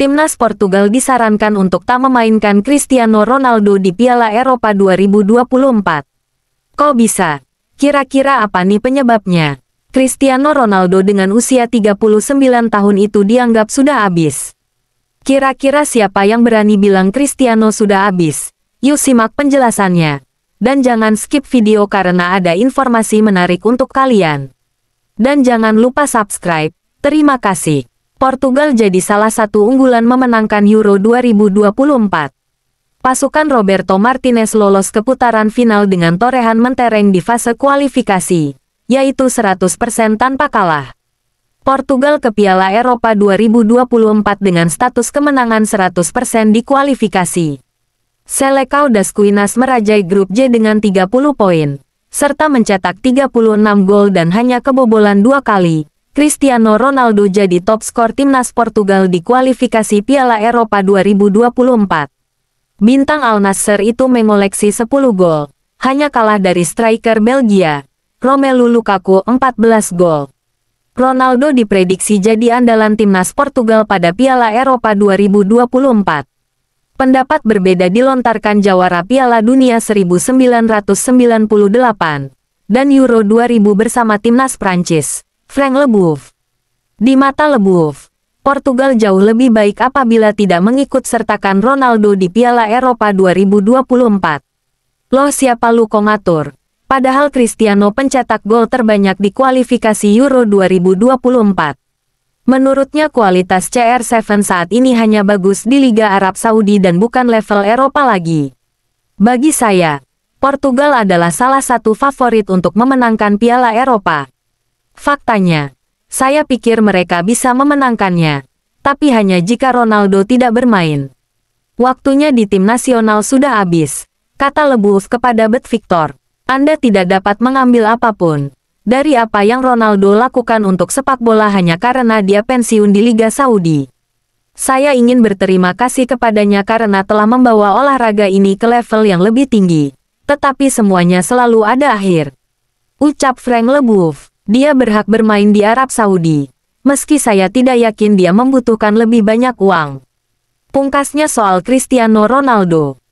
timnas Portugal disarankan untuk tak memainkan Cristiano Ronaldo di Piala Eropa 2024. Kok bisa? Kira-kira apa nih penyebabnya? Cristiano Ronaldo dengan usia 39 tahun itu dianggap sudah habis. Kira-kira siapa yang berani bilang Cristiano sudah habis? Yuk simak penjelasannya. Dan jangan skip video karena ada informasi menarik untuk kalian. Dan jangan lupa subscribe. Terima kasih. Portugal jadi salah satu unggulan memenangkan Euro 2024. Pasukan Roberto Martinez lolos ke putaran final dengan torehan mentereng di fase kualifikasi, yaitu 100% tanpa kalah. Portugal ke Piala Eropa 2024 dengan status kemenangan 100% di kualifikasi. Selecao das Quinas merajai grup J dengan 30 poin, serta mencetak 36 gol dan hanya kebobolan dua kali, Cristiano Ronaldo jadi top skor timnas Portugal di kualifikasi Piala Eropa 2024. Bintang Al Nasser itu mengoleksi 10 gol, hanya kalah dari striker Belgia, Romelu Lukaku 14 gol. Ronaldo diprediksi jadi andalan timnas Portugal pada Piala Eropa 2024. Pendapat berbeda dilontarkan jawara Piala Dunia 1998 dan Euro 2000 bersama timnas Prancis. Frank Leboeuf. Di mata Leboeuf, Portugal jauh lebih baik apabila tidak mengikut sertakan Ronaldo di Piala Eropa 2024. Loh siapa lu kok ngatur? Padahal Cristiano pencetak gol terbanyak di kualifikasi Euro 2024. Menurutnya kualitas CR7 saat ini hanya bagus di Liga Arab Saudi dan bukan level Eropa lagi. Bagi saya, Portugal adalah salah satu favorit untuk memenangkan Piala Eropa. Faktanya, saya pikir mereka bisa memenangkannya, tapi hanya jika Ronaldo tidak bermain. Waktunya di tim nasional sudah habis, kata Lebuf kepada Bet Victor. Anda tidak dapat mengambil apapun dari apa yang Ronaldo lakukan untuk sepak bola hanya karena dia pensiun di Liga Saudi. Saya ingin berterima kasih kepadanya karena telah membawa olahraga ini ke level yang lebih tinggi. Tetapi semuanya selalu ada akhir. Ucap Frank Lebuf. Dia berhak bermain di Arab Saudi. Meski saya tidak yakin dia membutuhkan lebih banyak uang. Pungkasnya soal Cristiano Ronaldo.